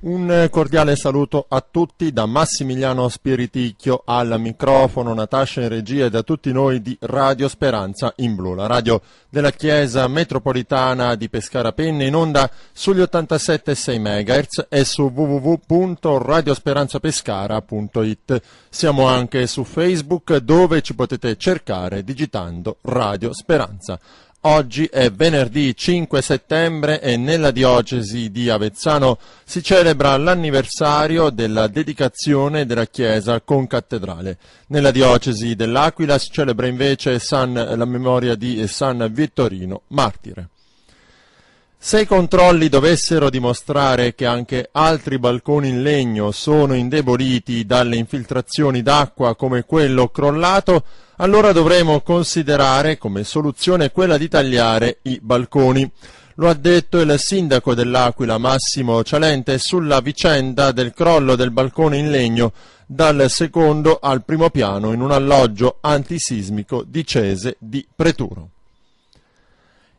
Un cordiale saluto a tutti da Massimiliano Spiriticchio al microfono, Natascia in regia e da tutti noi di Radio Speranza in Blu, la radio della Chiesa Metropolitana di Pescara Penne in onda sugli 87,6 MHz e su www.radiosperanzapescara.it. Siamo anche su Facebook dove ci potete cercare digitando Radio Speranza. Oggi è venerdì 5 settembre e nella diocesi di Avezzano si celebra l'anniversario della dedicazione della chiesa concattedrale. Nella diocesi dell'Aquila si celebra invece San, la memoria di San Vittorino, martire. Se i controlli dovessero dimostrare che anche altri balconi in legno sono indeboliti dalle infiltrazioni d'acqua come quello crollato, allora dovremo considerare come soluzione quella di tagliare i balconi. Lo ha detto il sindaco dell'Aquila Massimo Cialente sulla vicenda del crollo del balcone in legno dal secondo al primo piano in un alloggio antisismico di Cese di Preturo.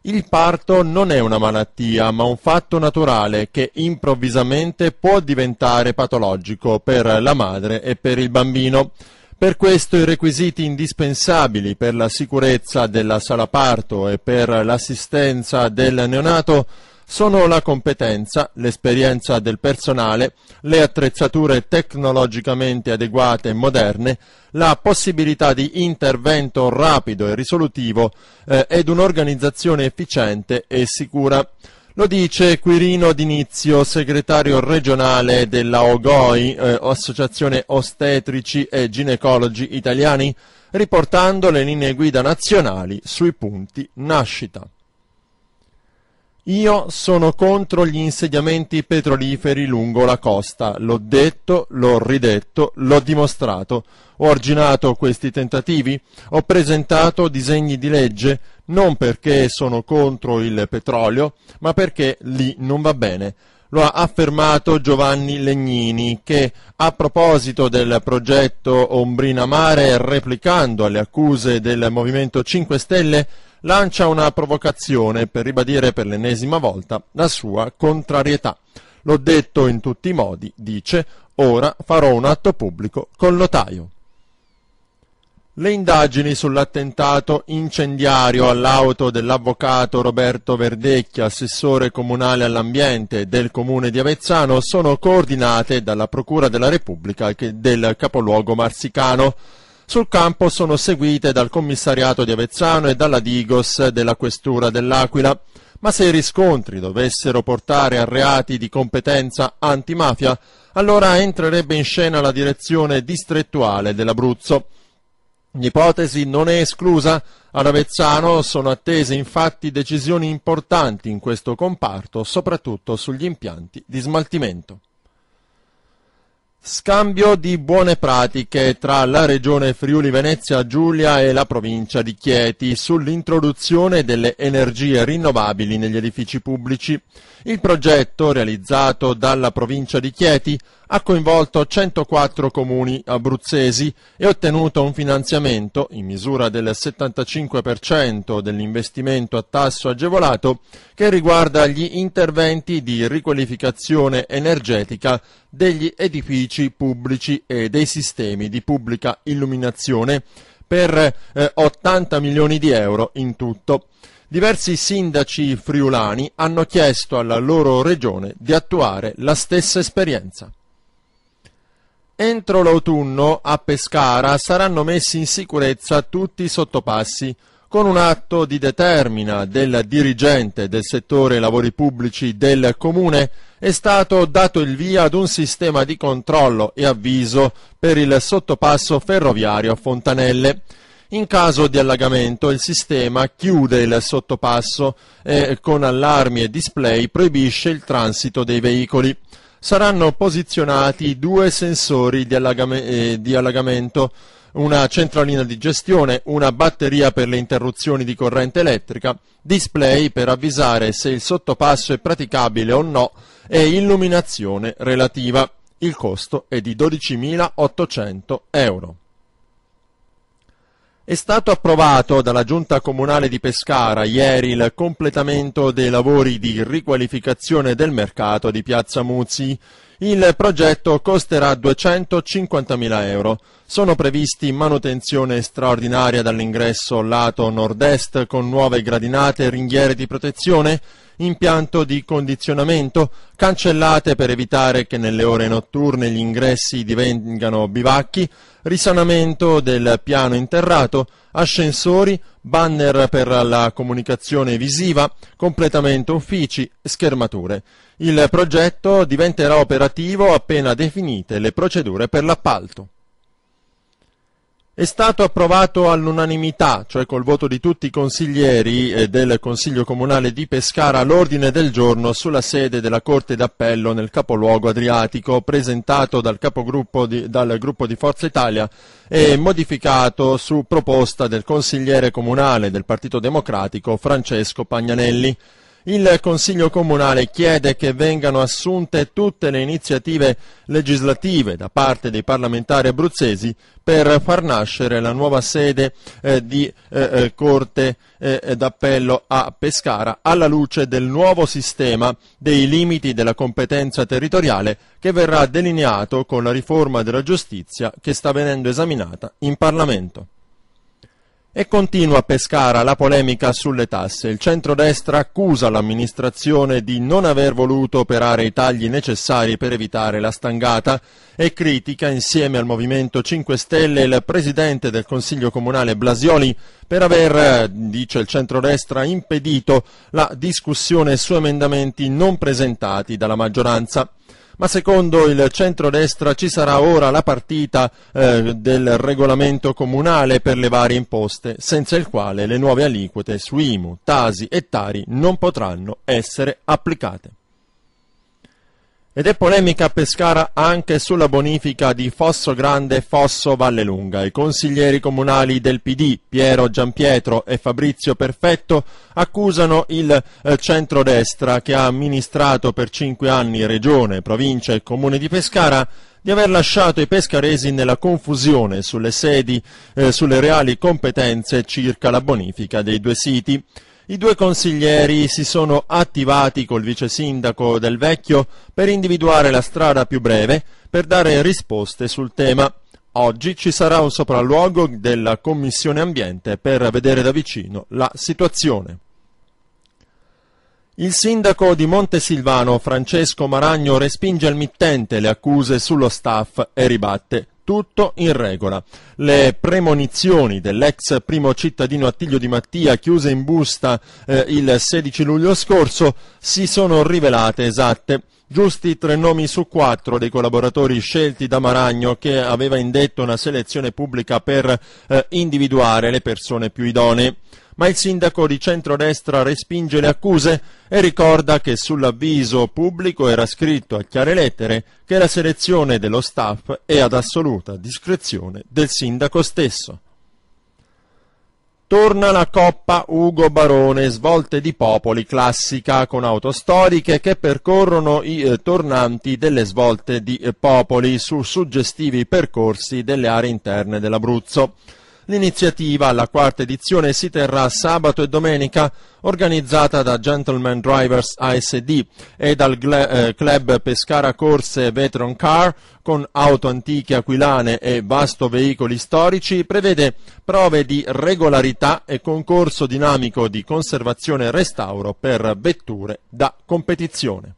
Il parto non è una malattia, ma un fatto naturale che improvvisamente può diventare patologico per la madre e per il bambino. Per questo i requisiti indispensabili per la sicurezza della sala parto e per l'assistenza del neonato sono la competenza, l'esperienza del personale, le attrezzature tecnologicamente adeguate e moderne, la possibilità di intervento rapido e risolutivo eh, ed un'organizzazione efficiente e sicura. Lo dice Quirino D'Inizio, segretario regionale della OGOI, eh, Associazione Ostetrici e Ginecologi Italiani, riportando le linee guida nazionali sui punti nascita. Io sono contro gli insediamenti petroliferi lungo la costa, l'ho detto, l'ho ridetto, l'ho dimostrato. Ho arginato questi tentativi, ho presentato disegni di legge non perché eh. sono contro il petrolio, ma perché lì non va bene. Lo ha affermato Giovanni Legnini che a proposito del progetto Ombrina Mare, replicando alle accuse del Movimento 5 Stelle, lancia una provocazione per ribadire per l'ennesima volta la sua contrarietà. L'ho detto in tutti i modi, dice, ora farò un atto pubblico col notaio. Le indagini sull'attentato incendiario all'auto dell'avvocato Roberto Verdecchi, assessore comunale all'ambiente del comune di Avezzano, sono coordinate dalla Procura della Repubblica del capoluogo marsicano. Sul campo sono seguite dal commissariato di Avezzano e dalla Digos della questura dell'Aquila. Ma se i riscontri dovessero portare a reati di competenza antimafia, allora entrerebbe in scena la direzione distrettuale dell'Abruzzo. L'ipotesi non è esclusa. Ad Avezzano sono attese infatti decisioni importanti in questo comparto, soprattutto sugli impianti di smaltimento. Scambio di buone pratiche tra la regione Friuli Venezia Giulia e la provincia di Chieti sull'introduzione delle energie rinnovabili negli edifici pubblici. Il progetto, realizzato dalla provincia di Chieti, ha coinvolto 104 comuni abruzzesi e ottenuto un finanziamento in misura del 75% dell'investimento a tasso agevolato che riguarda gli interventi di riqualificazione energetica degli edifici pubblici e dei sistemi di pubblica illuminazione per 80 eh, milioni di euro in tutto. Diversi sindaci friulani hanno chiesto alla loro regione di attuare la stessa esperienza. Entro l'autunno, a Pescara, saranno messi in sicurezza tutti i sottopassi, con un atto di determina del dirigente del settore lavori pubblici del Comune è stato dato il via ad un sistema di controllo e avviso per il sottopasso ferroviario a Fontanelle. In caso di allagamento il sistema chiude il sottopasso e con allarmi e display proibisce il transito dei veicoli saranno posizionati due sensori di, allagame, eh, di allagamento, una centralina di gestione, una batteria per le interruzioni di corrente elettrica, display per avvisare se il sottopasso è praticabile o no e illuminazione relativa. Il costo è di 12.800 euro. È stato approvato dalla Giunta Comunale di Pescara ieri il completamento dei lavori di riqualificazione del mercato di Piazza Muzzi. Il progetto costerà 250.000 euro. Sono previsti manutenzione straordinaria dall'ingresso lato nord-est con nuove gradinate e ringhiere di protezione impianto di condizionamento, cancellate per evitare che nelle ore notturne gli ingressi divengano bivacchi, risanamento del piano interrato, ascensori, banner per la comunicazione visiva, completamento uffici, schermature. Il progetto diventerà operativo appena definite le procedure per l'appalto è stato approvato all'unanimità, cioè col voto di tutti i consiglieri eh, del Consiglio Comunale di Pescara, l'ordine del giorno sulla sede della Corte d'Appello nel capoluogo adriatico, presentato dal, di, dal gruppo di Forza Italia e modificato su proposta del consigliere comunale del Partito Democratico Francesco Pagnanelli. Il Consiglio Comunale chiede che vengano assunte tutte le iniziative legislative da parte dei parlamentari abruzzesi per far nascere la nuova sede eh, di eh, eh, Corte eh, d'Appello a Pescara alla luce del nuovo sistema dei limiti della competenza territoriale che verrà delineato con la riforma della giustizia che sta venendo esaminata in Parlamento. E continua a Pescara la polemica sulle tasse. Il centrodestra accusa l'amministrazione di non aver voluto operare i tagli necessari per evitare la stangata e critica insieme al Movimento 5 Stelle il presidente del Consiglio Comunale Blasioli per aver, dice il centrodestra, impedito la discussione su emendamenti non presentati dalla maggioranza ma secondo il centrodestra ci sarà ora la partita eh, del regolamento comunale per le varie imposte, senza il quale le nuove aliquote su IMU, Tasi e Tari non potranno essere applicate. Ed è polemica a Pescara anche sulla bonifica di Fosso Grande e Fosso Vallelunga. I consiglieri comunali del PD, Piero Giampietro e Fabrizio Perfetto, accusano il eh, centrodestra che ha amministrato per cinque anni regione, provincia e comune di Pescara di aver lasciato i pescaresi nella confusione sulle sedi, eh, sulle reali competenze circa la bonifica dei due siti. I due consiglieri si sono attivati col vice sindaco del Vecchio per individuare la strada più breve per dare risposte sul tema. Oggi ci sarà un sopralluogo della Commissione Ambiente per vedere da vicino la situazione. Il sindaco di Montesilvano, Francesco Maragno, respinge al mittente le accuse sullo staff e ribatte tutto in regola. Le premonizioni dell'ex primo cittadino Attilio Di Mattia, chiuse in busta eh, il 16 luglio scorso, si sono rivelate esatte. Giusti tre nomi su quattro dei collaboratori scelti da Maragno che aveva indetto una selezione pubblica per eh, individuare le persone più idonee ma il sindaco di centrodestra respinge le accuse e ricorda che sull'avviso pubblico era scritto a chiare lettere che la selezione dello staff è ad assoluta discrezione del sindaco stesso. Torna la Coppa Ugo Barone, svolte di popoli classica con autostoriche che percorrono i eh, tornanti delle svolte di eh, popoli su suggestivi percorsi delle aree interne dell'Abruzzo. L'iniziativa, la quarta edizione, si terrà sabato e domenica, organizzata da Gentleman Drivers ASD e dal eh, club Pescara Corse Veteran Car, con auto antiche aquilane e vasto veicoli storici, prevede prove di regolarità e concorso dinamico di conservazione e restauro per vetture da competizione.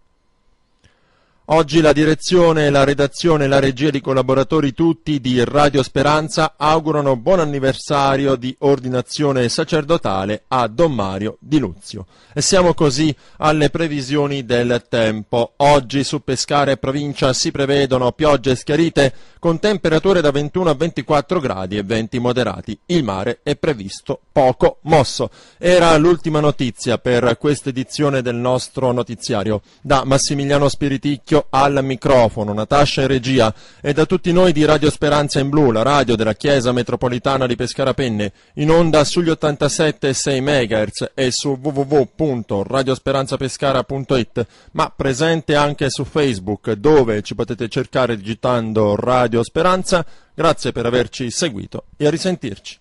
Oggi la direzione, la redazione e la regia di collaboratori tutti di Radio Speranza augurano buon anniversario di ordinazione sacerdotale a Don Mario Di Luzio. E siamo così alle previsioni del tempo. Oggi su Pescare e provincia si prevedono piogge schiarite con temperature da 21 a 24 gradi e venti moderati. Il mare è previsto poco mosso. Era l'ultima notizia per questa edizione del nostro notiziario. Da Massimiliano Spiriticchio al microfono, Natascia in regia e da tutti noi di Radio Speranza in Blu, la radio della Chiesa Metropolitana di Pescara Penne, in onda sugli 87,6 MHz e su www.radiosperanzapescara.it, ma presente anche su Facebook dove ci potete cercare digitando Radio Speranza. Grazie per averci seguito e a risentirci.